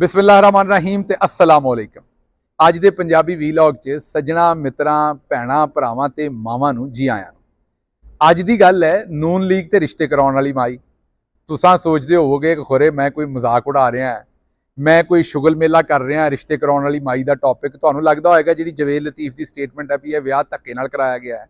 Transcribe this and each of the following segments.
ਬਿਸਮਿਲ੍ਲਾਹ ਰਹਿਮਾਨ ਰਹੀਮ ਤੇ ਅਸਲਾਮ ਅਲੈਕਮ ਅੱਜ ਦੇ ਪੰਜਾਬੀ ਵੀਲੌਗ 'ਚ ਸੱਜਣਾ ਮਿੱਤਰਾਂ ਭੈਣਾ ਭਰਾਵਾਂ ਤੇ ਮਾਵਾਂ ਨੂੰ ਜੀ ਆਇਆਂ ਅੱਜ ਦੀ ਗੱਲ ਹੈ ਨੂਨ ਲੀਗ ਤੇ ਰਿਸ਼ਤੇ ਕਰਾਉਣ ਵਾਲੀ ਮਾਈ ਤੁਸੀਂ ਸੋਚਦੇ ਹੋਵੋਗੇ ਕਿ ਖੁਰੇ ਮੈਂ ਕੋਈ ਮਜ਼ਾਕ ਉਡਾ ਰਿਹਾ ਮੈਂ ਕੋਈ ਸ਼ੁਗਲ ਮੇਲਾ ਕਰ ਰਿਹਾ ਰਿਸ਼ਤੇ ਕਰਾਉਣ ਵਾਲੀ ਮਾਈ ਦਾ ਟੌਪਿਕ ਤੁਹਾਨੂੰ ਲੱਗਦਾ ਹੋਵੇਗਾ ਜਿਹੜੀ ਜਵੇਲ ਲਤੀਫ ਦੀ ਸਟੇਟਮੈਂਟ ਹੈ ਵੀ ਇਹ ਵਿਆਹ ਧੱਕੇ ਨਾਲ ਕਰਾਇਆ ਗਿਆ ਹੈ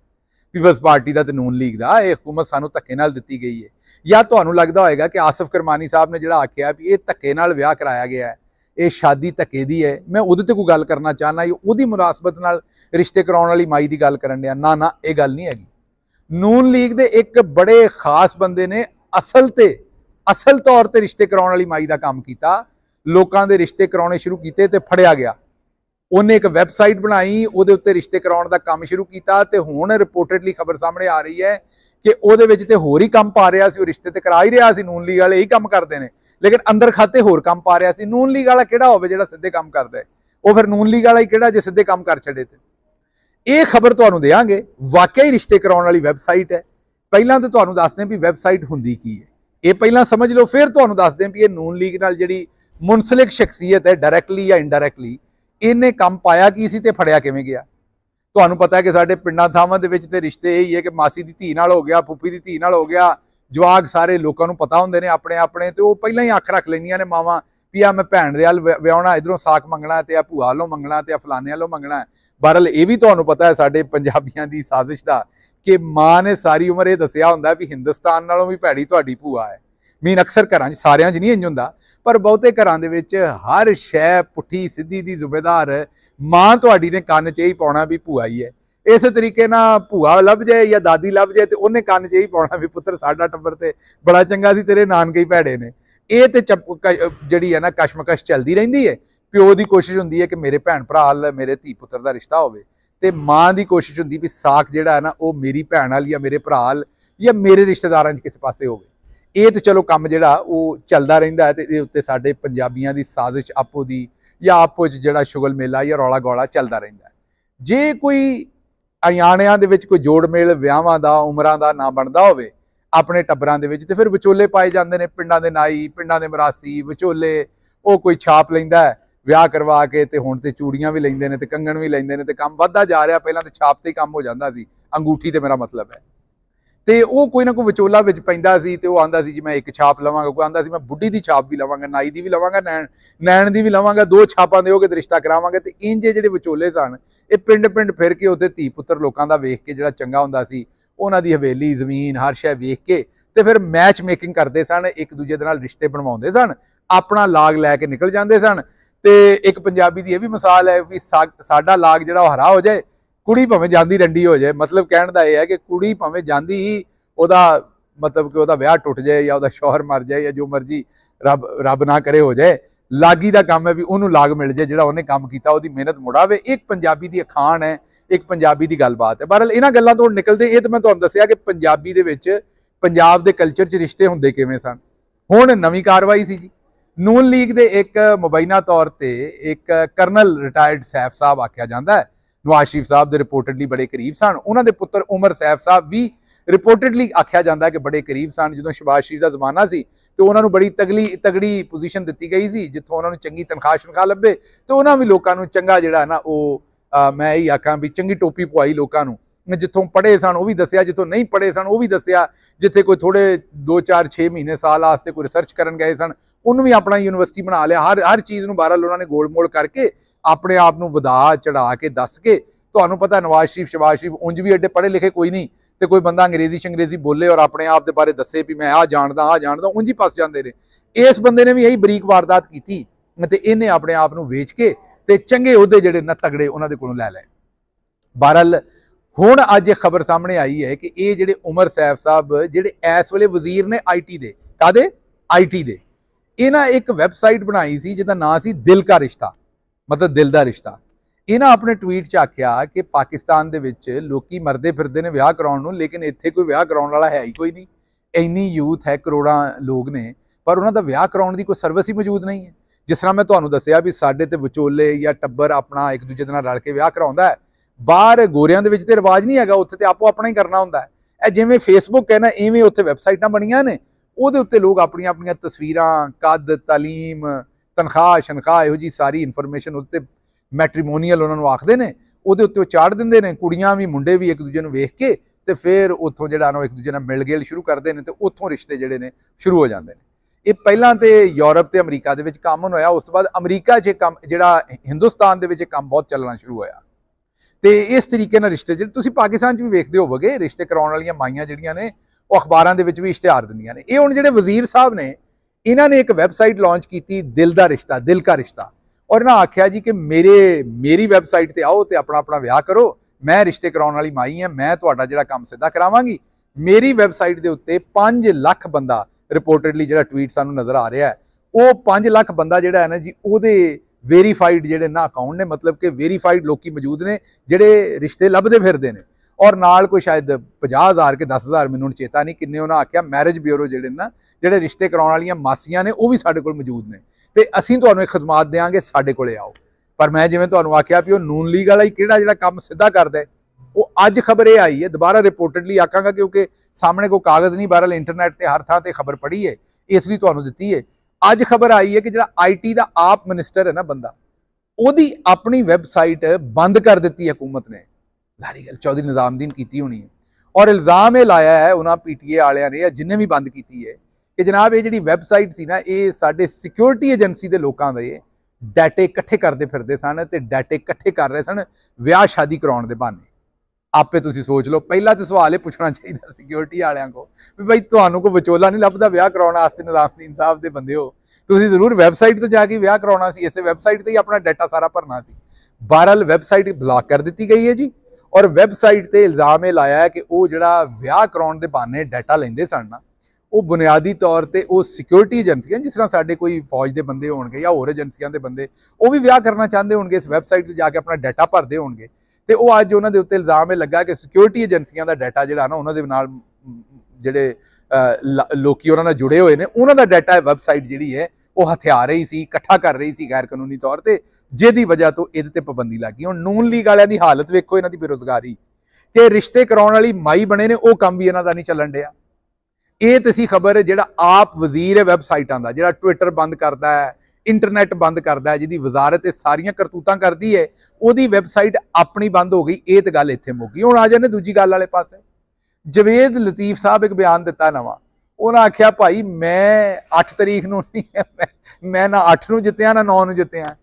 ਪੀਪਲਸ ਪਾਰਟੀ ਦਾ ਤੇ ਨੂਨ ਲੀਗ ਦਾ ਇਹ ਹਕੂਮਤ ਸਾਨੂੰ ਧੱਕੇ ਨਾਲ ਦਿੱਤੀ ਗਈ ਹੈ ਜਾਂ ਤੁਹਾਨੂੰ ਲੱਗਦਾ ਹੋਏਗਾ ਕਿ ਆਸਫ ਕਰਮਾਨੀ ਸਾਹਿਬ ਨੇ ਜਿਹੜਾ ਆਖਿਆ ਵੀ ਇਹ ਧੱਕੇ ਨਾਲ ਵਿਆਹ ਕਰਾਇਆ ਗਿਆ ਹੈ ਇਹ ਸ਼ਾਦੀ ਧੱਕੇ ਦੀ ਹੈ ਮੈਂ ਉਹਦੇ ਤੇ ਕੋਈ ਗੱਲ ਕਰਨਾ ਚਾਹਨਾ ਇਹ ਉਹਦੀ ਮੁਰਾਸਬਤ ਨਾਲ ਰਿਸ਼ਤੇ ਕਰਾਉਣ ਵਾਲੀ ਮਾਈ ਦੀ ਗੱਲ ਕਰਨ ਆ ਨਾ ਨਾ ਇਹ ਗੱਲ ਨਹੀਂ ਹੈਗੀ ਨੂਨ ਲੀਗ ਦੇ ਇੱਕ ਬੜੇ ਖਾਸ ਬੰਦੇ ਨੇ ਅਸਲ ਤੇ ਅਸਲ ਤੌਰ ਤੇ ਰਿਸ਼ਤੇ ਕਰਾਉਣ ਵਾਲੀ ਮਾਈ ਦਾ ਕੰਮ ਕੀਤਾ ਲੋਕਾਂ ਦੇ ਰਿਸ਼ਤੇ ਕਰਾਉਣੇ ਸ਼ੁਰੂ ਕੀਤੇ ਤੇ ਫੜਿਆ ਗਿਆ ਉਹਨੇ ਇੱਕ ਵੈਬਸਾਈਟ ਬਣਾਈ ਉਹਦੇ ਉੱਤੇ ਰਿਸ਼ਤੇ ਕਰਾਉਣ ਦਾ ਕੰਮ ਸ਼ੁਰੂ ਕੀਤਾ ਤੇ ਹੁਣ ਰਿਪੋਰਟਡਲੀ ਖਬਰ ਸਾਹਮਣੇ ਆ ਰਹੀ ਹੈ ਕਿ ਉਹਦੇ ਵਿੱਚ ਤੇ ਹੋਰ ਹੀ ਕੰਮ ਪਾ ਰਿਹਾ ਸੀ ਉਹ ਰਿਸ਼ਤੇ ਤੇ ਕਰਾ ਹੀ ਰਿਹਾ ਸੀ ਨੂਨ ਲੀਗ ਵਾਲੇ ਇਹੀ ਕੰਮ ਕਰਦੇ ਨੇ ਲੇਕਿਨ ਅੰਦਰ ਖਾਤੇ ਹੋਰ ਕੰਮ ਪਾ ਰਿਹਾ ਸੀ ਨੂਨ ਲੀਗ ਵਾਲਾ ਕਿਹੜਾ ਹੋਵੇ ਜਿਹੜਾ ਸਿੱਧੇ ਕੰਮ ਕਰਦਾ ਹੈ ਉਹ ਫਿਰ ਨੂਨ ਲੀਗ ਵਾਲਾ ਹੀ ਕਿਹੜਾ ਜੇ ਸਿੱਧੇ ਕੰਮ ਕਰ ਛੱਡੇ ਤੇ ਇਹ ਖਬਰ ਤੁਹਾਨੂੰ ਦੇਵਾਂਗੇ ਵਾਕਿਆ ਹੀ ਰਿਸ਼ਤੇ ਕਰਾਉਣ ਵਾਲੀ ਵੈਬਸਾਈਟ ਹੈ ਪਹਿਲਾਂ ਤਾਂ ਤੁਹਾਨੂੰ ਦੱਸਦੇ ਆਂ ਵੀ ਵੈਬਸਾਈਟ ਹੁੰਦੀ ਕੀ ਹੈ ਇਹ ਪਹਿਲਾਂ ਸਮਝ ਲਓ ਫਿਰ ਤੁਹਾਨੂੰ ਦੱਸਦੇ ਆਂ ਵੀ ਇਹ ਨੂਨ ਲੀਗ ਨਾਲ ਜਿਹੜੀ ਮੁਨਸਲਿਕ ਸ਼ਖਸੀਅਤ ਹੈ ਡਾਇਰੈਕਟਲੀ ਜਾਂ ਇਨਡਾਇਰੈਕਟਲੀ ਇਹਨੇ ਕੰਮ ਪਾਇਆ ਕੀ ਸੀ ਤੇ ਫੜਿਆ ਕਿਵੇਂ ਗਿਆ ਤੁਹਾਨੂੰ ਪਤਾ ਹੈ ਕਿ ਸਾਡੇ ਪਿੰਡਾਂ ਥਾਵਾਂ ਦੇ ਵਿੱਚ ਤੇ ਰਿਸ਼ਤੇ ਇਹੀ ਹੈ ਕਿ ਮਾਸੀ ਦੀ ਧੀ ਨਾਲ ਹੋ ਗਿਆ ਫੁੱਫੀ ਦੀ ਧੀ ਨਾਲ ਹੋ ਗਿਆ ਜਵਾਗ ਸਾਰੇ ਲੋਕਾਂ ਨੂੰ ਪਤਾ ਹੁੰਦੇ ਨੇ ਆਪਣੇ ਆਪਣੇ ਤੇ ਉਹ ਪਹਿਲਾਂ ਹੀ ਅੱਖ ਰੱਖ ਲੈਂਦੀਆਂ ਨੇ ਮਾਵਾਂ ਵੀ ਆ ਮੈਂ ਭੈਣ ਦੇ ਹਾਲ ਵਿਆਹਣਾ ਇਧਰੋਂ ਸਾਖ ਮੰਗਣਾ ਤੇ ਆ ਭੂਆ ਵੱਲੋਂ ਮੰਗਣਾ ਤੇ ਆ ਫਲਾਣੇ ਵੱਲੋਂ ਮੰਗਣਾ ਬਹਰਲ ਇਹ ਵੀ ਤੁਹਾਨੂੰ ਪਤਾ ਹੈ ਸਾਡੇ ਪੰਜਾਬੀਆਂ ਦੀ ਸਾਜ਼ਿਸ਼ ਦਾ ਕਿ ਮਾਂ ਨੇ ਸਾਰੀ ਉਮਰ ਇਹ ਦੱਸਿਆ ਹੁੰਦਾ ਵੀ ਹਿੰਦੁਸਤਾਨ ਨਾਲੋਂ ਵੀ ਭੈੜੀ ਤੁਹਾਡੀ ਭੂਆ ਹੈ ਮੀਨ ਅਕਸਰ ਘਰਾਂ 'ਚ ਸਾਰਿਆਂ 'ਚ ਨਹੀਂ ਇੰਜ ਹੁੰਦਾ ਪਰ ਬਹੁਤੇ ਘਰਾਂ ਦੇ ਵਿੱਚ ਹਰ ਸ਼ੈ ਪੁੱਠੀ ਸਿੱਧੀ ਦੀ ਜ਼ਿੰਮੇਦਾਰ ਮਾਂ ਤੁਹਾਡੀ ਨੇ ਕੰਨ 'ਚ ਹੀ ਪਾਉਣਾ ਵੀ ਭੂਆ ਹੀ ਹੈ ਇਸੇ ਤਰੀਕੇ ਨਾਲ ਭੂਆ ਲੱਭ ਜਾਏ ਜਾਂ ਦਾਦੀ ਲੱਭ ਜਾਏ ਤੇ ਉਹਨੇ ਕੰਨ 'ਚ ਹੀ ਪਾਉਣਾ ਵੀ ਪੁੱਤਰ ਸਾਡਾ ਟੱਬਰ ਤੇ ਬੜਾ ਚੰਗਾ ਸੀ ਤੇਰੇ ਨਾਨਕੇ ਹੀ ਭੈੜੇ ਨੇ ਇਹ ਤੇ ਜਿਹੜੀ ਹੈ ਨਾ ਕਸ਼ਮਕਸ਼ ਚੱਲਦੀ ਰਹਿੰਦੀ ਹੈ ਪਿਓ ਦੀ ਕੋਸ਼ਿਸ਼ ਹੁੰਦੀ ਹੈ ਕਿ ਮੇਰੇ ਭੈਣ ਭਰਾ ਨਾਲ ਮੇਰੇ ਧੀ ਪੁੱਤਰ ਦਾ ਰਿਸ਼ਤਾ ਹੋਵੇ ਤੇ ਮਾਂ ਦੀ ਕੋਸ਼ਿਸ਼ ਹੁੰਦੀ ਵੀ ਸਾਖ ਜਿਹੜਾ ਹੈ ਨਾ ਉਹ ਮੇਰੀ ਭੈਣ ਨਾਲ ਜਾਂ ਮੇਰੇ ਭਰਾ ਨਾਲ ਜਾਂ ਮੇਰੇ ਰਿਸ਼ਤੇਦਾਰਾਂ 'ਚ ਕਿਸੇ ਪਾਸੇ ਹੋਵੇ ਇਹ ਤੇ ਚਲੋ ਕੰਮ ਜਿਹੜਾ ਉਹ ਚੱਲਦਾ ਰਹਿੰਦਾ ਤੇ ਇਹਦੇ ਉੱਤੇ ਸਾਡੇ ਪੰਜਾਬੀਆਂ ਦੀ ਸਾਜ਼ਿਸ਼ ਆਪੋ ਦੀ ਜਾਂ ਆਪੋ ਵਿੱਚ ਜਿਹੜਾ ਸ਼ੁਗਲ ਮੇਲਾ ਜਾਂ ਰੌਲਾ ਗੋਲਾ ਚੱਲਦਾ ਰਹਿੰਦਾ ਜੇ ਕੋਈ ਅਣਿਆਣਿਆਂ ਦੇ ਵਿੱਚ ਕੋਈ ਜੋੜ ਮੇਲ ਵਿਆਹਾਂ ਦਾ ਉਮਰਾਂ ਦਾ ਨਾ ਬਣਦਾ ਹੋਵੇ ਆਪਣੇ ਟੱਬਰਾਂ ਦੇ ਵਿੱਚ ਤੇ ਫਿਰ ਵਿਚੋਲੇ ਪਾਏ ਜਾਂਦੇ ਨੇ ਪਿੰਡਾਂ ਦੇ ਨਾਈ ਪਿੰਡਾਂ ਦੇ ਮਰਾਸੀ ਵਿਚੋਲੇ ਉਹ ਕੋਈ ਛਾਪ ਲੈਂਦਾ ਹੈ ਵਿਆਹ ਕਰਵਾ ਕੇ ਤੇ ਹੁਣ ਤੇ ਚੂੜੀਆਂ ਵੀ ਲੈਂਦੇ ਨੇ ਤੇ ਕੰਗਣ ਵੀ ਲੈਂਦੇ ਨੇ ਤੇ ਕੰਮ ਵੱਧਦਾ ਜਾ ਰਿਹਾ ਪਹਿਲਾਂ ਤੇ ਛਾਪ ਤੇ ਕੰਮ ਹੋ ਜਾਂਦਾ ਸੀ ਅੰਗੂਠੀ ਤੇ ਮੇਰਾ ਮਤਲਬ ਹੈ ਤੇ ਉਹ ਕੋਈ ਨਾ ਕੋਈ ਵਿਚੋਲਾ ਵਿੱਚ ਪੈਂਦਾ ਸੀ ਤੇ ਉਹ ਆਂਦਾ ਸੀ ਜੀ ਮੈਂ ਇੱਕ ਛਾਪ ਲਵਾਂਗਾ ਕੋਈ ਆਂਦਾ ਸੀ ਮੈਂ ਬੁੱਢੀ ਦੀ ਛਾਪ ਵੀ ਲਵਾਂਗਾ ਨਾਈ ਦੀ ਵੀ ਲਵਾਂਗਾ ਨੈਣ ਨੈਣ ਦੀ ਵੀ ਲਵਾਂਗਾ ਦੋ ਛਾਪਾਂ ਦੇ ਹੋਗੇ ਰਿਸ਼ਤਾ ਕਰਾਵਾਂਗੇ ਤੇ ਇੰਜੇ ਜਿਹੜੇ ਵਿਚੋਲੇ ਸਨ ਇਹ ਪਿੰਡ ਪਿੰਡ ਫਿਰ ਕੇ ਉਹਦੇ ਧੀ ਪੁੱਤਰ ਲੋਕਾਂ ਦਾ ਵੇਖ ਕੇ ਜਿਹੜਾ ਚੰਗਾ ਹੁੰਦਾ ਸੀ ਉਹਨਾਂ ਦੀ ਹਵੇਲੀ ਜ਼ਮੀਨ ਹਰ ਸ਼ੈ ਵੇਖ ਕੇ ਤੇ ਫਿਰ ਮੈਚ ਮੇਕਿੰਗ ਕਰਦੇ ਸਨ ਇੱਕ ਦੂਜੇ ਦੇ ਨਾਲ ਰਿਸ਼ਤੇ ਬਣਵਾਉਂਦੇ ਸਨ ਆਪਣਾ ਲਾਗ ਲੈ ਕੇ ਨਿਕਲ ਜਾਂਦੇ ਸਨ ਤੇ ਇੱਕ ਪੰਜਾਬੀ ਦੀ ਇਹ ਵੀ ਮਿਸਾਲ ਹੈ ਵੀ ਸਾਡਾ ਲਾਗ ਜਿਹੜਾ ਉਹ ਹਰਾ ਹੋ ਜਾਏ ਕੁੜੀ ਭਾਵੇਂ ਜਾਂਦੀ ਰੰਡੀ ਹੋ ਜਾਏ ਮਤਲਬ ਕਹਿਣ ਦਾ ਇਹ ਹੈ ਕਿ ਕੁੜੀ ਭਾਵੇਂ ਜਾਂਦੀ ਹੀ ਉਹਦਾ ਮਤਲਬ ਕਿ ਉਹਦਾ ਵਿਆਹ ਟੁੱਟ ਜਾਏ ਜਾਂ ਉਹਦਾ ਸ਼ੌਹਰ ਮਰ ਜਾਏ ਜਾਂ ਜੋ ਮਰਜੀ ਰੱਬ ਰੱਬ ਨਾ ਕਰੇ ਹੋ ਜਾਏ ਲਾਗੀ ਦਾ ਕੰਮ ਹੈ ਵੀ ਉਹਨੂੰ ਲਾਗ ਮਿਲ ਜਾਏ ਜਿਹੜਾ ਉਹਨੇ ਕੰਮ ਕੀਤਾ ਉਹਦੀ ਮਿਹਨਤ ਮੁੜਾਵੇ ਇੱਕ ਪੰਜਾਬੀ ਦੀ ਅਖਾਣ ਹੈ ਇੱਕ ਪੰਜਾਬੀ ਦੀ ਗੱਲਬਾਤ ਹੈ ਬਹਰਲ ਇਹਨਾਂ ਗੱਲਾਂ ਤੋਂ ਨਿਕਲਦੇ ਇਹ ਤਾਂ ਮੈਂ ਤੁਹਾਨੂੰ ਦੱਸਿਆ ਕਿ ਪੰਜਾਬੀ ਦੇ ਵਿੱਚ ਪੰਜਾਬ ਦੇ ਕਲਚਰ 'ਚ ਰਿਸ਼ਤੇ ਹੁੰਦੇ ਕਿਵੇਂ ਸਨ ਹੁਣ ਨਵੀਂ ਕਾਰਵਾਈ ਸੀ ਜੀ ਨੂਨ ਲੀਗ ਦੇ ਇੱਕ ਮੁਬੈਨਾ ਤੌਰ ਤੇ ਇੱਕ ਕਰਨਲ ਰਿਟਾਇਰਡ ਸੈਫ ਸਾਹਿਬ ਆਖਿਆ ਜਾਂਦਾ ਹੈ ਨਵਾਜ਼ ਸ਼ਰੀਫ ਸਾਹਿਬ ਦੇ ਰਿਪੋਰਟਡਲੀ ਬੜੇ ਕਰੀਬ ਸਨ ਉਹਨਾਂ ਦੇ ਪੁੱਤਰ ਉਮਰ ਸੈਫ ਸਾਹਿਬ ਵੀ ਰਿਪੋਰਟਡਲੀ ਆਖਿਆ ਜਾਂਦਾ ਕਿ ਬੜੇ ਕਰੀਬ ਸਨ ਜਦੋਂ ਸ਼ਬਾਸ਼ ਸ਼ਰੀਫ ਦਾ ਜ਼ਮਾਨਾ ਸੀ ਤੇ ਉਹਨਾਂ ਨੂੰ ਬੜੀ ਤਗਲੀ ਤਗੜੀ ਪੋਜੀਸ਼ਨ ਦਿੱਤੀ ਗਈ ਸੀ ਜਿੱਥੋਂ ਉਹਨਾਂ ਨੂੰ ਚੰਗੀ ਤਨਖਾਹ ਸ਼ਨਖਾਹ ਲੱਭੇ ਤੇ ਉਹਨਾਂ ਵੀ ਲੋਕਾਂ ਨੂੰ ਚੰਗਾ ਜਿਹੜਾ ਨਾ ਉਹ ਮੈਂ ਇਹ ਆਖਾਂ ਵੀ ਚੰਗੀ ਟੋਪੀ ਪਵਾਈ ਲੋਕਾਂ ਨੂੰ ਜਿੱਥੋਂ ਪੜੇ ਸਨ ਉਹ ਵੀ ਦੱਸਿਆ ਜਿੱਥੋਂ ਨਹੀਂ ਪੜੇ ਸਨ ਉਹ ਵੀ ਦੱਸਿਆ ਜਿੱਥੇ ਕੋਈ ਥੋੜੇ 2 4 6 ਮਹੀਨੇ ਸਾਲ ਆਸਤੇ ਕੋਈ ਰਿਸਰਚ ਕਰਨ ਗਏ ਸਨ ਉਹਨੂੰ ਵੀ ਆਪਣਾ ਯੂਨੀਵਰਸਿਟੀ ਬਣਾ ਲਿਆ ਹਰ ਹਰ ਚੀਜ਼ ਨੂੰ ਬਾਹਰ ਲੋਕਾਂ ਨੇ ਗੋਲ ਮੋਲ ਕਰਕੇ ਆਪਣੇ ਆਪ ਨੂੰ ਵਧਾ ਚੜਾ ਕੇ ਦੱਸ ਕੇ ਤੁਹਾਨੂੰ ਪਤਾ ਨਵਾਜ਼ ਸ਼ਰੀਫ ਸ਼ਬਾਜ਼ ਸ਼ਰੀਫ ਉਂਝ ਵੀ ਐਡੇ ਪੜ੍ਹੇ ਲਿਖੇ ਕੋਈ ਨਹੀਂ ਤੇ ਕੋਈ ਬੰਦਾ ਅੰਗਰੇਜ਼ੀ ਸ਼ੰਗਰੇਜ਼ੀ ਬੋਲੇ ਔਰ ਆਪਣੇ ਆਪ ਦੇ ਬਾਰੇ ਦੱਸੇ ਵੀ ਮੈਂ ਆ ਜਾਣਦਾ ਆ ਜਾਣਦਾ ਉਂਝ ਹੀ ਫਸ ਜਾਂਦੇ ਨੇ ਇਸ ਬੰਦੇ ਨੇ ਵੀ ਇਹੀ ਬਰੀਕ ਵਾਰਦਾਤ ਕੀਤੀ ਤੇ ਇਹਨੇ ਆਪਣੇ ਆਪ ਨੂੰ ਵੇਚ ਕੇ ਤੇ ਚੰਗੇ ਉਹਦੇ ਜਿਹੜੇ ਨਾ ਤਗੜੇ ਉਹਨਾਂ ਦੇ ਕੋਲੋਂ ਲੈ ਲਏ ਬਹਰਲ ਹੁਣ ਅੱਜ ਇਹ ਖਬਰ ਸਾਹਮਣੇ ਆਈ ਹੈ ਕਿ ਇਹ ਜਿਹੜੇ ਉਮਰ ਸੈਫ ਸਾਹਿਬ ਜਿਹੜੇ ਇਸ ਵੇਲੇ ਵਜ਼ੀਰ ਨੇ ਆਈਟੀ ਦੇ ਕਾਦੇ ਆਈਟੀ ਦੇ ਇਹਨਾਂ ਇੱਕ ਵੈਬਸਾਈਟ ਬਣਾਈ ਸੀ ਜਿਹਦਾ ਨਾਂ ਸੀ ਦਿਲ ਦਾ ਰਿਸ਼ਤਾ ਮਤਲਬ ਦਿਲ ਦਾ ਰਿਸ਼ਤਾ ਇਹਨਾਂ ਆਪਣੇ ਟਵੀਟ 'ਚ ਆਖਿਆ ਕਿ ਪਾਕਿਸਤਾਨ ਦੇ ਵਿੱਚ ਲੋਕੀ ਮਰਦੇ ਫਿਰਦੇ ਨੇ ਵਿਆਹ ਕਰਾਉਣ ਨੂੰ ਲੇਕਿਨ ਇੱਥੇ ਕੋਈ ਵਿਆਹ ਕਰਾਉਣ ਵਾਲਾ ਹੈ ਹੀ ਕੋਈ ਨਹੀਂ ਇੰਨੀ ਯੂਥ ਹੈ ਕਰੋੜਾਂ ਲੋਕ ਨੇ ਪਰ ਉਹਨਾਂ ਦਾ ਵਿਆਹ ਕਰਾਉਣ ਦੀ ਕੋਈ ਸਰਵਿਸ ਹੀ ਮੌਜੂਦ ਨਹੀਂ ਹੈ ਜਿਸ ਤਰ੍ਹਾਂ ਮੈਂ ਤੁਹਾਨੂੰ ਦੱਸਿਆ ਵੀ ਸਾਡੇ ਤੇ ਵਿਚੋਲੇ ਜਾਂ ਟੱਬਰ ਆਪਣਾ ਇੱਕ ਦੂਜੇ ਦੇ ਨਾਲ ਰਲ ਕੇ ਵਿਆਹ ਕਰਾਉਂਦਾ ਹੈ ਬਾਹਰ ਗੋਰਿਆਂ ਦੇ ਵਿੱਚ ਤੇ ਰਿਵਾਜ ਨਹੀਂ ਹੈਗਾ ਉੱਥੇ ਤੇ ਆਪੋ ਆਪਣਾ ਹੀ ਕਰਨਾ ਹੁੰਦਾ ਹੈ ਇਹ ਜਿਵੇਂ ਫੇਸਬੁੱਕ ਹੈ ਨਾ ਇਵੇਂ ਉੱਥੇ ਵੈਬਸਾਈਟਾਂ ਬਣੀਆਂ ਨੇ ਉਹਦੇ ਉੱਤੇ ਲੋਕ ਆਪਣੀਆਂ ਆਪਣੀਆਂ ਤਸਵੀਰਾਂ ਕੱਦ ਤਾਲੀਮ ਤਨਖਾਹ ਸ਼ਨਖਾਹ ਇਹੋ ਜੀ ਸਾਰੀ ਇਨਫੋਰਮੇਸ਼ਨ ਉੱਤੇ ਮੈਟ੍ਰੀਮੋਨੀਅਲ ਉਹਨਾਂ ਨੂੰ ਆਖਦੇ ਨੇ ਉਹਦੇ ਉੱਤੇ ਉਹ ਚਾੜ ਦਿੰਦੇ ਨੇ ਕੁੜੀਆਂ ਵੀ ਮੁੰਡੇ ਵੀ ਇੱਕ ਦੂਜੇ ਨੂੰ ਵੇਖ ਕੇ ਤੇ ਫਿਰ ਉੱਥੋਂ ਜਿਹੜਾ ਨਾ ਇੱਕ ਦੂਜੇ ਨਾਲ ਮਿਲ ਗੇਲ ਸ਼ੁਰੂ ਕਰਦੇ ਨੇ ਤੇ ਉੱਥੋਂ ਰਿਸ਼ਤੇ ਜਿਹੜੇ ਨੇ ਸ਼ੁਰੂ ਹੋ ਜਾਂਦੇ ਨੇ ਇਹ ਪਹਿਲਾਂ ਤੇ ਯੂਰਪ ਤੇ ਅਮਰੀਕਾ ਦੇ ਵਿੱਚ ਕਾਮਨ ਹੋਇਆ ਉਸ ਤੋਂ ਬਾਅਦ ਅਮਰੀਕਾ 'ਚ ਕੰਮ ਜਿਹੜਾ ਹਿੰਦੁਸਤਾਨ ਦੇ ਵਿੱਚ ਕੰਮ ਬਹੁਤ ਚੱਲਣਾ ਸ਼ੁਰੂ ਹੋਇਆ ਤੇ ਇਸ ਤਰੀਕੇ ਨਾਲ ਰਿਸ਼ਤੇ ਜਿਹੜੇ ਤੁਸੀਂ ਪਾਕਿਸਤਾਨ 'ਚ ਵੀ ਵੇਖਦੇ ਹੋਵੋਗੇ ਰਿਸ਼ਤੇ ਕਰਾਉਣ ਵਾਲੀਆਂ ਮਾਈਆਂ ਜਿਹੜੀਆਂ ਨੇ ਉਹ ਅਖਬਾਰਾਂ ਦੇ ਵਿੱਚ ਵੀ ਇਸ਼ਤਿਹਾਰ ਦਿੰਦੀਆਂ ਨੇ ਇਹ ਹੁਣ ਜਿਹੜੇ ਵਜ਼ੀਰ ਸਾਹਿਬ ਨੇ ਇਹਨਾਂ ਨੇ ਇੱਕ ਵੈਬਸਾਈਟ ਲਾਂਚ ਕੀਤੀ ਦਿਲ ਦਾ ਰਿਸ਼ਤਾ ਦਿਲ ਦਾ ਰਿਸ਼ਤਾ ਔਰ ਇਹਨਾਂ ਆਖਿਆ ਜੀ ਕਿ ਮੇਰੇ ਮੇਰੀ ਵੈਬਸਾਈਟ ਤੇ ਆਓ ਤੇ ਆਪਣਾ ਆਪਣਾ ਵਿਆਹ ਕਰੋ ਮੈਂ ਰਿਸ਼ਤੇ ਕਰਾਉਣ ਵਾਲੀ ਮਾਈ ਹਾਂ ਮੈਂ ਤੁਹਾਡਾ ਜਿਹੜਾ ਕੰਮ ਸਿੱਧਾ ਕਰਾਵਾਂਗੀ ਮੇਰੀ ਵੈਬਸਾਈਟ ਦੇ ਉੱਤੇ 5 ਲੱਖ ਬੰਦਾ ਰਿਪੋਰਟਡਲੀ ਜਿਹੜਾ ਟਵੀਟ ਸਾਨੂੰ ਨਜ਼ਰ ਆ ਰਿਹਾ ਹੈ ਉਹ 5 ਲੱਖ ਬੰਦਾ ਜਿਹੜਾ ਹੈ ਨਾ ਜੀ ਉਹਦੇ ਵੈਰੀਫਾਈਡ ਜਿਹੜੇ ਨਾ ਅਕਾਊਂਟ ਨੇ ਮਤਲਬ ਕਿ ਵੈਰੀਫਾਈਡ ਲੋਕੀ ਮੌਜੂਦ ਨੇ ਜਿਹੜੇ ਰਿਸ਼ਤੇ ਲੱਭਦੇ ਫਿਰਦੇ ਨੇ ਔਰ ਨਾਲ ਕੋਈ ਸ਼ਾਇਦ 50000 ਕੇ 10000 ਮੈਨੂੰ ਚੇਤਾ ਨਹੀਂ ਕਿੰਨੇ ਉਹਨਾਂ ਆਖਿਆ ਮੈਰਿਜ ਬਿਊਰੋ ਜਿਹੜੇ ਨਾ ਜਿਹੜੇ ਰਿਸ਼ਤੇ ਕਰਾਉਣ ਵਾਲੀਆਂ ਮਾਸੀਆਂ ਨੇ ਉਹ ਵੀ ਸਾਡੇ ਕੋਲ ਮੌਜੂਦ ਨੇ ਤੇ ਅਸੀਂ ਤੁਹਾਨੂੰ ਇਹ ਖਦਮਤ ਦੇਵਾਂਗੇ ਸਾਡੇ ਕੋਲੇ ਆਓ ਪਰ ਮੈਂ ਜਿਵੇਂ ਤੁਹਾਨੂੰ ਆਖਿਆ ਵੀ ਉਹ ਨੂਨ ਲੀਗ ਵਾਲਾ ਹੀ ਕਿਹੜਾ ਜਿਹੜਾ ਕੰਮ ਸਿੱਧਾ ਕਰਦਾ ਉਹ ਅੱਜ ਖਬਰ ਇਹ ਆਈ ਹੈ ਦੁਬਾਰਾ ਰਿਪੋਰਟਡਲੀ ਆਕਾਂਗਾ ਕਿਉਂਕਿ ਸਾਹਮਣੇ ਕੋਈ ਕਾਗਜ਼ ਨਹੀਂ ਬਹਰਲ ਇੰਟਰਨੈਟ ਤੇ ਹਰ ਥਾਂ ਤੇ ਖਬਰ ਪੜੀ ਹੈ ਇਸ ਲਈ ਤੁਹਾਨੂੰ ਦਿੱਤੀ ਹੈ ਅੱਜ ਖਬਰ ਆਈ ਹੈ ਕਿ ਜਿਹੜਾ ਆਈਟੀ ਦਾ ਆਪ ਮਿਨਿਸਟਰ ਹੈ ਨਾ ਬੰਦਾ ਉਹਦੀ ਆਪਣੀ ਵੈਬਸਾਈਟ ਬੰਦ ਕਰ ਦਿੱਤੀ ਹੈ ਹਕੂਮਤ ਨੇ ਜ਼ਾਰੀ ਗੱਲ ਚੌਧਰੀ ਨਿਜ਼ਾਮਦੀਨ ਕੀਤੀ ਹੋਣੀ ਹੈ ਔਰ ਇਲਜ਼ਾਮ ਇਹ ਲਾਇਆ ਹੈ ਉਹਨਾਂ ਪੀਟੀਏ ਵਾਲਿਆਂ ਨੇ ਜਾਂ ਜਿੰਨੇ ਵੀ ਬੰਦ ਕੀਤੀ ਹੈ ਕਿ ਜਨਾਬ ਇਹ ਜਿਹੜੀ ਵੈਬਸਾਈਟ ਸੀ ਨਾ ਇਹ ਸਾਡੇ ਸਿਕਿਉਰਿਟੀ ਏਜੰਸੀ ਦੇ ਲੋਕਾਂ ਦੇ ਡਾਟੇ ਇਕੱਠੇ ਕਰਦੇ ਫਿਰਦੇ ਸਨ ਤੇ ਡਾਟੇ ਇਕੱਠੇ ਕਰ ਰਹੇ ਸਨ ਵਿਆਹ ਸ਼ਾਦੀ ਕਰਾਉਣ ਦੇ ਬਹਾਨੇ ਆਪੇ ਤੁਸੀਂ ਸੋਚ ਲਓ ਪਹਿਲਾ ਤੇ ਸਵਾਲ ਇਹ ਪੁੱਛਣਾ ਚਾਹੀਦਾ ਸਿਕਿਉਰਿਟੀ ਵਾਲਿਆਂ ਕੋ ਵੀ ਭਾਈ ਤੁਹਾਨੂੰ ਕੋ ਵਿਚੋਲਾ ਨਹੀਂ ਲੱਭਦਾ ਵਿਆਹ ਕਰਾਉਣ ਵਾਸਤੇ ਨਜ਼ਾਮਦੀਨ ਸਾਹਿਬ ਦੇ ਬੰਦੇ ਹੋ ਤੁਸੀਂ ਜ਼ਰੂਰ ਵੈਬਸਾਈਟ ਤੋਂ ਜਾ ਕੇ ਵਿਆਹ ਕਰਾਉਣਾ ਸੀ ਇਸੇ ਵੈਬਸਾਈਟ ਤੇ ਹੀ ਆਪਣਾ ਡਾਟਾ ਸਾਰਾ ਭਰਨਾ ਸੀ ਬਾਰਲ ਵੈਬਸਾਈਟ ਬਲਾਕ ਕਰ ਦਿੱਤੀ ਗਈ ਹੈ ਜੀ ਔਰ ਵੈਬਸਾਈਟ ਤੇ ਇਲਜ਼ਾਮ ਇਹ ਲਾਇਆ ਹੈ ਕਿ ਉਹ ਜਿਹੜਾ ਵਿਆਹ ਕਰਾਉਣ ਦੇ ਬਹਾਨੇ ਡਾਟਾ ਲੈਂਦੇ ਸਨ ਨਾ ਉਹ ਬੁਨਿਆਦੀ ਤੌਰ ਤੇ ਉਹ ਸਿਕਿਉਰਿਟੀ ਏਜੰਸੀਆਂ ਜਿਸ ਤਰ੍ਹਾਂ ਸਾਡੇ ਕੋਈ ਫੌਜ ਦੇ ਬੰਦੇ ਹੋਣਗੇ ਜਾਂ ਹੋਰ ਏਜੰਸੀਆਂ ਦੇ ਬੰਦੇ ਉਹ ਵੀ ਵਿਆਹ ਕਰਨਾ ਚਾਹੁੰਦੇ ਹੋਣਗੇ ਇਸ ਵੈਬਸਾਈਟ ਤੇ ਜਾ ਕੇ ਆਪਣਾ ਡਾਟਾ ਭਰਦੇ ਹੋਣਗੇ ਤੇ ਉਹ ਅੱਜ ਉਹਨਾਂ ਦੇ ਉੱਤੇ ਇਲਜ਼ਾਮ ਇਹ ਲੱਗਾ ਕਿ ਸਿਕਿਉਰਿਟੀ ਏਜੰਸੀਆਂ ਦਾ ਡਾਟਾ ਜਿਹੜਾ ਨਾ ਉਹਨਾਂ ਦੇ ਨਾਲ ਜਿਹੜੇ ਲੋਕੀ ਉਹਨਾਂ ਨਾਲ ਜੁੜੇ ਹੋਏ ਨੇ ਉਹਨਾਂ ਦਾ ਡਾਟਾ ਵੈਬਸਾਈਟ ਜਿਹੜੀ ਹੈ ਉਹ ਹਥਿਆ ਰਹੀ ਸੀ ਇਕੱਠਾ ਕਰ ਰਹੀ ਸੀ ਗੈਰ ਕਾਨੂੰਨੀ ਤੌਰ ਤੇ ਜਿਹਦੀ ਵਜ੍ਹਾ ਤੋਂ ਇਹਦੇ ਤੇ ਪਾਬੰਦੀ ਲੱਗੀ ਹੁਣ ਨੂਨ ਲੀਗ ਵਾਲਿਆਂ ਦੀ ਹਾਲਤ ਵੇਖੋ ਇਹਨਾਂ ਦੀ ਬੇਰੋਜ਼ਗਾਰੀ ਤੇ ਰਿਸ਼ਤੇ ਕਰਾਉਣ ਵਾਲੀ ਮਾਈ ਬਣੇ ਨੇ ਉਹ ਕੰਮ ਵੀ ਇਹਨਾਂ ਦਾ ਨਹੀਂ ਚੱਲਣ ਡਿਆ ਇਹ ਤੁਸੀਂ ਖਬਰ ਹੈ ਜਿਹੜਾ ਆਪ ਵਜ਼ੀਰ ਹੈ ਵੈਬਸਾਈਟਾਂ ਦਾ ਜਿਹੜਾ ਟਵਿੱਟਰ ਬੰਦ ਕਰਦਾ ਹੈ ਇੰਟਰਨੈਟ ਬੰਦ ਕਰਦਾ ਹੈ ਜਿਹਦੀ ਵਜ਼ਾਰਤ ਇਹ ਸਾਰੀਆਂ ਕਰਤੂਤਾਂ ਕਰਦੀ ਹੈ ਉਹਦੀ ਵੈਬਸਾਈਟ ਆਪਣੀ ਬੰਦ ਹੋ ਗਈ ਇਹ ਤੇ ਗੱਲ ਇੱਥੇ ਮੁੱਕ ਗਈ ਹੁਣ ਆ ਜਾਂਦੇ ਦੂਜੀ ਗੱਲ ਵਾਲੇ ਪਾਸੇ ਜਵੇਦ ਲਤੀਫ ਸਾਹਿਬ ਇੱਕ ਬਿਆਨ ਦਿੱਤਾ ਨਵਾਂ ਉਹਨਾਂ ਆਖਿਆ ਭਾਈ ਮੈਂ 8 ਤਰੀਕ ਨੂੰ ਨਹੀਂ ਮੈਂ ਨਾ 8 ਨੂੰ ਜਿੱਤਿਆ ਨਾ 9 ਨੂੰ ਜਿੱਤਿਆ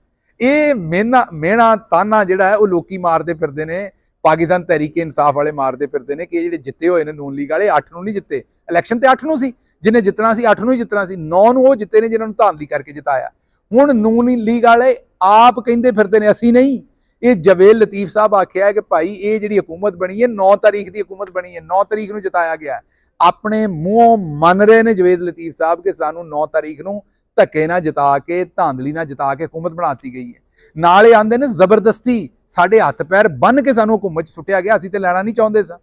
ਇਹ ਮੇਨਾ ਮਿਹਣਾ ਤਾਨਾ ਜਿਹੜਾ ਹੈ ਉਹ ਲੋਕੀ ਮਾਰਦੇ ਫਿਰਦੇ ਨੇ ਪਾਕਿਸਤਾਨ ਤਰੀਕੇ ਇਨਸਾਫ ਵਾਲੇ ਮਾਰਦੇ ਫਿਰਦੇ ਨੇ ਕਿ ਇਹ ਜਿਹੜੇ ਜਿੱਤੇ ਹੋਏ ਨੇ ਨੂਨ ਲੀਗ ਵਾਲੇ 8 ਨੂੰ ਨਹੀਂ ਜਿੱਤੇ ਇਲੈਕਸ਼ਨ ਤੇ 8 ਨੂੰ ਸੀ ਜਿਨੇ ਜਿੱਤਣਾ ਸੀ 8 ਨੂੰ ਹੀ ਜਿੱਤਣਾ ਸੀ 9 ਨੂੰ ਉਹ ਜਿੱਤੇ ਨੇ ਜਿਨ੍ਹਾਂ ਨੂੰ ਧਾਂਦਲੀ ਕਰਕੇ ਜਿਤਾਇਆ ਹੁਣ ਨੂਨ ਲੀਗ ਵਾਲੇ ਆਪ ਕਹਿੰਦੇ ਫਿਰਦੇ ਨੇ ਅਸੀਂ ਨਹੀਂ ਇਹ ਜਵੇਲ ਲਤੀਫ ਸਾਹਿਬ ਆਖਿਆ ਕਿ ਭਾਈ ਇਹ ਜਿਹੜੀ ਹਕੂਮਤ ਬਣੀ ਹੈ 9 ਤਾਰੀਖ ਦੀ ਹਕੂਮਤ ਬਣੀ ਹੈ 9 ਤਾਰੀਖ ਨੂੰ ਜਿਤਾਇਆ ਗਿਆ ਆਪਣੇ ਮੂੰਹੋਂ ਮੰਨ ਰਹੇ ਨੇ ਜਵੇਦ ਲਤੀਫ ਸਾਹਿਬ ਕਿ ਸਾਨੂੰ 9 ਤਾਰੀਖ ਨੂੰ ਧੱਕੇ ਨਾਲ ਜਿਤਾ ਕੇ ਧਾਂਦਲੀ ਨਾਲ ਜਿਤਾ ਕੇ ਹਕੂਮਤ ਬਣਾਤੀ ਗਈ ਹੈ ਨਾਲ ਇਹ ਆਂਦੇ ਨੇ ਜ਼ਬਰਦਸਤੀ ਸਾਡੇ ਹੱਥ ਪੈਰ ਬੰਨ ਕੇ ਸਾਨੂੰ ਹਕੂਮਤ ਚ ਸੁੱਟਿਆ ਗਿਆ ਅਸੀਂ ਤੇ ਲੈਣਾ ਨਹੀਂ ਚਾਹੁੰਦੇ ਸਾਂ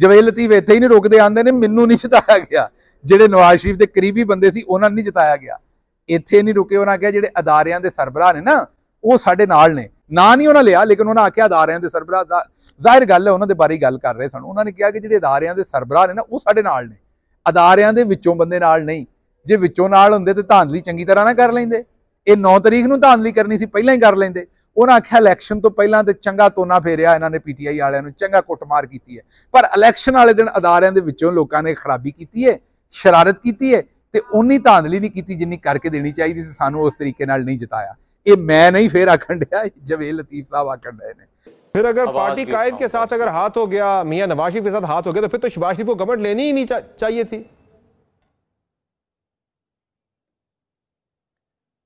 ਜਵੇਦ ਲਤੀਫ ਇੱਥੇ ਹੀ ਨਹੀਂ ਰੁਕਦੇ ਆਂਦੇ ਨੇ ਮੈਨੂੰ ਨਹੀਂ ਜਿਤਾਇਆ ਗਿਆ ਜਿਹੜੇ ਨਵਾਜ਼ ਸ਼ਰੀਫ ਦੇ ਕਰੀਬੀ ਬੰਦੇ ਸੀ ਉਹਨਾਂ ਨੂੰ ਨਹੀਂ ਜਿਤਾਇਆ ਗਿਆ ਇੱਥੇ ਨਹੀਂ ਰੁਕੇ ਉਹਨਾਂ ਕਿਹਾ ਜਿਹੜੇ ਅਦਾਰਿਆਂ ਦੇ ਸਰਬਰਾ ਨੇ ਨਾ ਉਹ ਸਾਡੇ ਨਾਲ ਨੇ ਨਾਂ ਨਹੀਂ ਉਹਨਾਂ ਲਿਆ ਲੇਕਿਨ ਉਹਨਾਂ ਆਖਿਆ ਅਦਾਰਿਆਂ ਦੇ ਸਰਬਰਾਹ ਦਾ ਜ਼ਾਹਿਰ ਗੱਲ ਹੈ ਉਹਨਾਂ ਦੇ ਬਾਰੇ ਗੱਲ ਕਰ ਰਹੇ ਸਨ ਉਹਨਾਂ ਨੇ ਕਿਹਾ ਕਿ ਜਿਹੜੇ ਅਦਾਰਿਆਂ ਦੇ ਸਰਬਰਾਹ ਨੇ ਨਾ ਉਹ ਸਾਡੇ ਨਾਲ ਨੇ ਅਦਾਰਿਆਂ ਦੇ ਵਿੱਚੋਂ ਬੰਦੇ ਨਾਲ ਨਹੀਂ ਜੇ ਵਿੱਚੋਂ ਨਾਲ ਹੁੰਦੇ ਤੇ ਧਾਂਦਲੀ ਚੰਗੀ ਤਰ੍ਹਾਂ ਨਾ ਕਰ ਲੈਂਦੇ ਇਹ 9 ਤਰੀਕ ਨੂੰ ਧਾਂਦਲੀ ਕਰਨੀ ਸੀ ਪਹਿਲਾਂ ਹੀ ਕਰ ਲੈਂਦੇ ਉਹਨਾਂ ਆਖਿਆ ਇਲੈਕਸ਼ਨ ਤੋਂ ਪਹਿਲਾਂ ਤੇ ਚੰਗਾ ਤੋਨਾ ਫੇਰਿਆ ਇਹਨਾਂ ਨੇ ਪੀਟੀਆਈ ਵਾਲਿਆਂ ਨੂੰ ਚੰਗਾ ਕੁੱਟਮਾਰ ਕੀਤੀ ਹੈ ਪਰ ਇਲੈਕਸ਼ਨ ਵਾਲੇ ਦਿਨ ਅਦਾਰਿਆਂ ਦੇ ਵਿੱਚੋਂ ਲੋਕਾਂ ਨੇ ਖਰਾਬੀ ਕੀਤੀ ਹੈ ਸ਼ਰਾਰਤ ਕੀਤੀ ਹੈ ਤੇ ਉਨੀ ਧਾਂਦਲੀ ਨਹੀਂ ਕੀਤੀ ਜਿੰਨੀ ਕਰਕੇ ਦੇਣੀ ਚਾਹੀਦੀ ਸੀ ਸਾਨੂੰ ਉਸ ਤਰੀਕੇ ਨਾਲ ਨਹੀਂ ਜਿਤਾਇਆ ये मैं नहीं फिर आखन दिया जवेल लतीफ साहब आखन रहे ने फिर अगर पार्टी कायद हाँ, के साथ अगर हाथ हो गया मियां नवाज शरीफ के साथ हाथ हो गया तो फिर तो शबाज शरीफ को गवर्नमेंट लेनी ही नहीं चा, चाहिए थी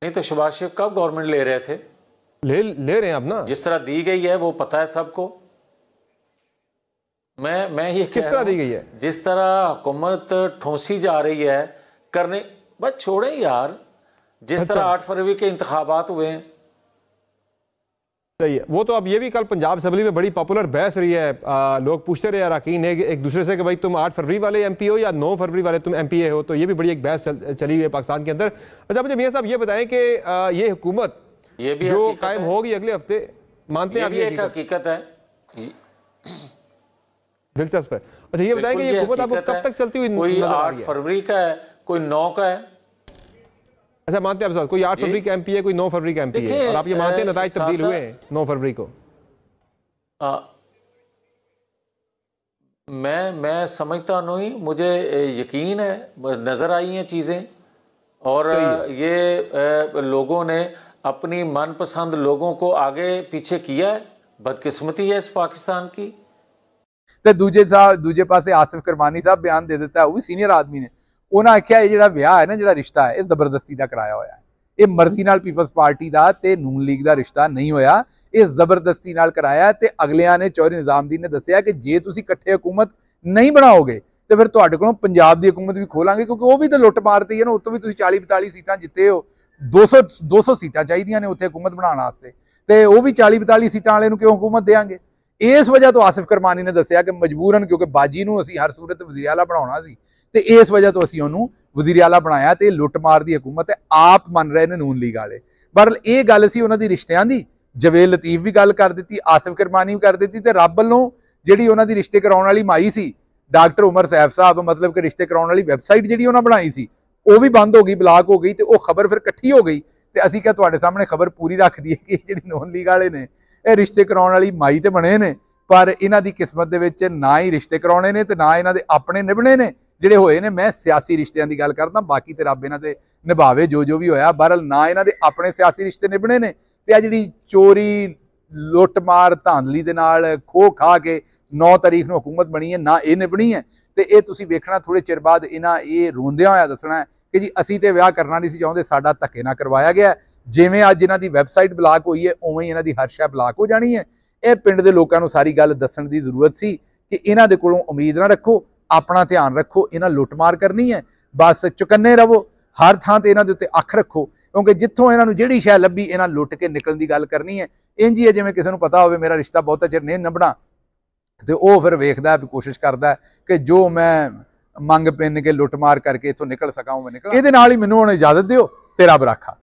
नहीं तो शबाज शरीफ कब गवर्नमेंट ले रहे थे ले ले रहे हैं अब ना जिस तरह दी गई है वो पता है सबको मैं मैं ये किस तरह दी गई है जिस तरह हुकूमत ठोसी जा रही है करने बस छोड़े यार जिस अच्छा। तरह आठ फरवरी के इंतबात हुए हैं सही है वो तो अब ये भी कल पंजाब असम्बली में बड़ी पॉपुलर बहस रही है आ, लोग पूछते रहे अरकान एक, एक दूसरे से कि भाई तुम आठ फरवरी वाले एम पी हो या नौ फरवरी वाले तुम एम पी ए हो तो ये भी बड़ी एक बहस चल, चली हुई है पाकिस्तान के अंदर अच्छा मुझे मियाँ साहब ये बताएं कि ये हुकूमत ये भी जो कायम होगी अगले हफ्ते मानते हैं ये हकीकत है दिलचस्प है अच्छा ये बताएंगे कि ये हुकूमत आपको कब तक चलती हुई आठ फरवरी का है कोई नौ का है ऐसा मानते हैं आप कोई आठ फरवरी का एमपी है कोई नौ फरवरी का एमपी है और आप ये मानते हैं नतज तब्दील हुए नौ फरवरी को आ, मैं मैं समझता नहीं मुझे यकीन है नज़र आई हैं चीज़ें और तो ये, लोगों ने अपनी मनपसंद लोगों को आगे पीछे किया है बदकिस्मती है इस पाकिस्तान की तो दूजे साहब दूजे पास आसिफ करमानी साहब बयान दे देता है वो भी सीनियर आदमी ने ਉਹਨਾਂ ਆਖਿਆ ਇਹ ਜਿਹੜਾ ਵਿਆਹ ਹੈ ਨਾ ਜਿਹੜਾ ਰਿਸ਼ਤਾ ਹੈ ਇਹ ਜ਼ਬਰਦਸਤੀ ਦਾ ਕਰਾਇਆ ਹੋਇਆ ਹੈ ਇਹ ਮਰਜ਼ੀ ਨਾਲ ਪੀਪਲਸ ਪਾਰਟੀ ਦਾ ਤੇ ਨੂਨ ਲੀਗ ਦਾ ਰਿਸ਼ਤਾ ਨਹੀਂ ਹੋਇਆ ਇਹ ਜ਼ਬਰਦਸਤੀ ਨਾਲ ਕਰਾਇਆ ਤੇ ਅਗਲਿਆਂ ਨੇ ਚੌਰੀ ਨਿਜ਼ਾਮਦੀਨ ਨੇ ਦੱਸਿਆ ਕਿ ਜੇ ਤੁਸੀਂ ਇਕੱਠੇ ਹਕੂਮਤ ਨਹੀਂ ਬਣਾਓਗੇ ਤੇ ਫਿਰ ਤੁਹਾਡੇ ਕੋਲੋਂ ਪੰਜਾਬ ਦੀ ਹਕੂਮਤ ਵੀ ਖੋਲਾਂਗੇ ਕਿਉਂਕਿ ਉਹ ਵੀ ਤਾਂ ਲੁੱਟ ਮਾਰਤੀ ਹੈ ਨਾ ਉੱਤੋਂ ਵੀ ਤੁਸੀਂ 40 45 ਸੀਟਾਂ ਜਿੱਤੇ ਹੋ 200 200 ਸੀਟਾਂ ਚਾਹੀਦੀਆਂ ਨੇ ਉੱਥੇ ਹਕੂਮਤ ਬਣਾਉਣ ਵਾਸਤੇ ਤੇ ਉਹ ਵੀ 40 45 ਸੀਟਾਂ ਵਾਲੇ ਨੂੰ ਕਿਉਂ ਹਕੂਮਤ ਦੇਾਂਗੇ ਇਸ ਵਜ੍ਹਾ ਤੋਂ ਆਸਿਫ ਕਰਮਾਨੀ ਨੇ ਦੱਸਿਆ ਕਿ ਮਜਬੂਰਨ ਕਿਉਂਕਿ ਬਾਜੀ ਨੂੰ ਅਸੀਂ ਹਰ ਸੂਰਤ ਵਜ਼ੀਰ ਆਲਾ ਬਣਾਉਣਾ ਸੀ ਤੇ ਇਸ ਵਜ੍ਹਾ ਤੋਂ ਅਸੀਂ ਉਹਨੂੰ ਵਜ਼ੀਰ ਆਲਾ ਬਣਾਇਆ ਤੇ ਲੁੱਟਮਾਰ ਦੀ ਹਕੂਮਤ ਹੈ ਆਪ ਮੰਨ ਰਹੇ ਨੇ ਨੂਨ ਲੀਗ ਵਾਲੇ ਪਰ ਇਹ ਗੱਲ ਸੀ ਉਹਨਾਂ ਦੀ ਰਿਸ਼ਤਿਆਂ ਦੀ ਜਵੇਲ ਲਤੀਫ ਵੀ ਗੱਲ ਕਰ ਦਿੱਤੀ ਆਸਿਫ ਕਰਮਾਨੀ ਵੀ ਕਰ ਦਿੱਤੀ ਤੇ ਰੱਬ ਵੱਲੋਂ ਜਿਹੜੀ ਉਹਨਾਂ ਦੀ ਰਿਸ਼ਤੇ ਕਰਾਉਣ ਵਾਲੀ ਮਾਈ ਸੀ ਡਾਕਟਰ ਉਮਰ ਸੈਫ ਸਾਹਿਬ ਮਤਲਬ ਕਿ ਰਿਸ਼ਤੇ ਕਰਾਉਣ ਵਾਲੀ ਵੈਬਸਾਈਟ ਜਿਹੜੀ ਉਹਨਾਂ ਬਣਾਈ ਸੀ ਉਹ ਵੀ ਬੰਦ ਹੋ ਗਈ ਬਲਾਕ ਹੋ ਗਈ ਤੇ ਉਹ ਖਬਰ ਫਿਰ ਇਕੱਠੀ ਹੋ ਗਈ ਤੇ ਅਸੀਂ ਕਿਹਾ ਤੁਹਾਡੇ ਸਾਹਮਣੇ ਖਬਰ ਪੂਰੀ ਰੱਖ ਦਈਏ ਕਿ ਜਿਹੜੀ ਨੂਨ ਲੀਗ ਵਾਲੇ ਨੇ ਇਹ ਰਿਸ਼ਤੇ ਕਰਾਉਣ ਵਾਲੀ ਮਾਈ ਤੇ ਬਣੇ ਨੇ ਪਰ ਇਹਨਾਂ ਦੀ ਕਿਸਮਤ ਦੇ ਵਿੱਚ ਨਾ ਹੀ ਰਿਸ਼ਤੇ ਕਰਾਉਣੇ ਨੇ ਤੇ ਨਾ ਇਹਨਾਂ ਦੇ ਆਪਣੇ ਨਿਭਣੇ ਨੇ ਜਿਹੜੇ ਹੋਏ ਨੇ ਮੈਂ ਸਿਆਸੀ ਰਿਸ਼ਤਿਆਂ ਦੀ ਗੱਲ ਕਰਦਾ ਬਾਕੀ ਤੇ ਰੱਬ ਇਹਨਾਂ ਦੇ ਨਿਭਾਵੇ ਜੋ ਜੋ ਵੀ ਹੋਇਆ ਬਹਰਲ ਨਾ ਇਹਨਾਂ ਦੇ ਆਪਣੇ ਸਿਆਸੀ ਰਿਸ਼ਤੇ ਨਿਭਣੇ ਨੇ ਤੇ ਆ ਜਿਹੜੀ ਚੋਰੀ ਲੁੱਟਮਾਰ ਧਾਂਦਲੀ ਦੇ ਨਾਲ ਖੋ ਖਾ ਕੇ 9 ਤਾਰੀਖ ਨੂੰ ਹਕੂਮਤ ਬਣੀ ਹੈ ਨਾ ਇਹ ਨਿਭਣੀ ਹੈ ਤੇ ਇਹ ਤੁਸੀਂ ਵੇਖਣਾ ਥੋੜੇ ਚਿਰ ਬਾਅਦ ਇਹਨਾਂ ਇਹ ਰੋਂਦਿਆਂ ਹੋਇਆ ਦੱਸਣਾ ਕਿ ਜੀ ਅਸੀਂ ਤੇ ਵਿਆਹ ਕਰਨਾ ਨਹੀਂ ਸੀ ਚਾਹੁੰਦੇ ਸਾਡਾ ਧੱਕੇ ਨਾਲ ਕਰਵਾਇਆ ਗਿਆ ਜਿਵੇਂ ਅੱਜ ਇਹਨਾਂ ਦੀ ਵੈਬਸਾਈਟ ਬਲਾਕ ਹੋਈ ਹੈ ਉਵੇਂ ਹੀ ਇਹਨਾਂ ਦੀ ਹਰ ਹਰਸ਼ਾ ਬਲਾਕ ਹੋ ਜਾਣੀ ਹੈ ਇਹ ਪਿੰਡ ਦੇ ਲੋਕਾਂ ਨੂੰ ਸਾਰੀ ਗੱਲ ਦੱਸਣ ਦੀ ਜ਼ਰੂਰਤ ਸੀ ਕਿ ਇਹਨਾਂ ਦੇ ਕੋਲੋਂ ਉਮੀਦ ਨਾ ਰੱਖੋ ਆਪਣਾ ਧਿਆਨ ਰੱਖੋ ਇਹਨਾਂ ਲੁੱਟਮਾਰ ਕਰਨੀ ਹੈ ਬਸ ਚੁਕੰਨੇ ਰਵੋ ਹਰ ਥਾਂ ਤੇ ਇਹਨਾਂ ਦੇ ਉੱਤੇ ਅੱਖ ਰੱਖੋ ਕਿਉਂਕਿ ਜਿੱਥੋਂ ਇਹਨਾਂ ਨੂੰ ਜਿਹੜੀ ਸ਼ੈ ਲੱਭੀ ਇਹਨਾਂ ਲੁੱਟ ਕੇ ਨਿਕਲਣ ਦੀ ਗੱਲ ਕਰਨੀ ਹੈ ਇੰਜ ਹੀ ਹੈ ਜਿਵੇਂ ਕਿਸੇ ਨੂੰ ਪਤਾ ਹੋਵੇ ਮੇਰਾ ਰਿਸ਼ਤਾ ਬਹੁਤਾ ਚਿਰ ਨਹੀਂ ਨਿਭਣਾ ਤੇ ਉਹ ਫਿਰ ਵੇਖਦਾ ਵੀ ਕੋਸ਼ਿਸ਼ ਕਰਦਾ ਕਿ ਜੋ ਮੈਂ ਮੰਗ ਪਿੰਨ ਕੇ ਲੁੱਟਮਾਰ ਕਰਕੇ ਇਥੋਂ ਨਿਕਲ ਸਕਾਂ ਮੈਂ ਨਿਕਲ ਇਹਦੇ ਨਾਲ ਹੀ ਮੈਨੂੰ ਹੁਣ ਇਜਾਜ਼ਤ ਦਿਓ ਤੇਰਾ ਬਰਾਖਾ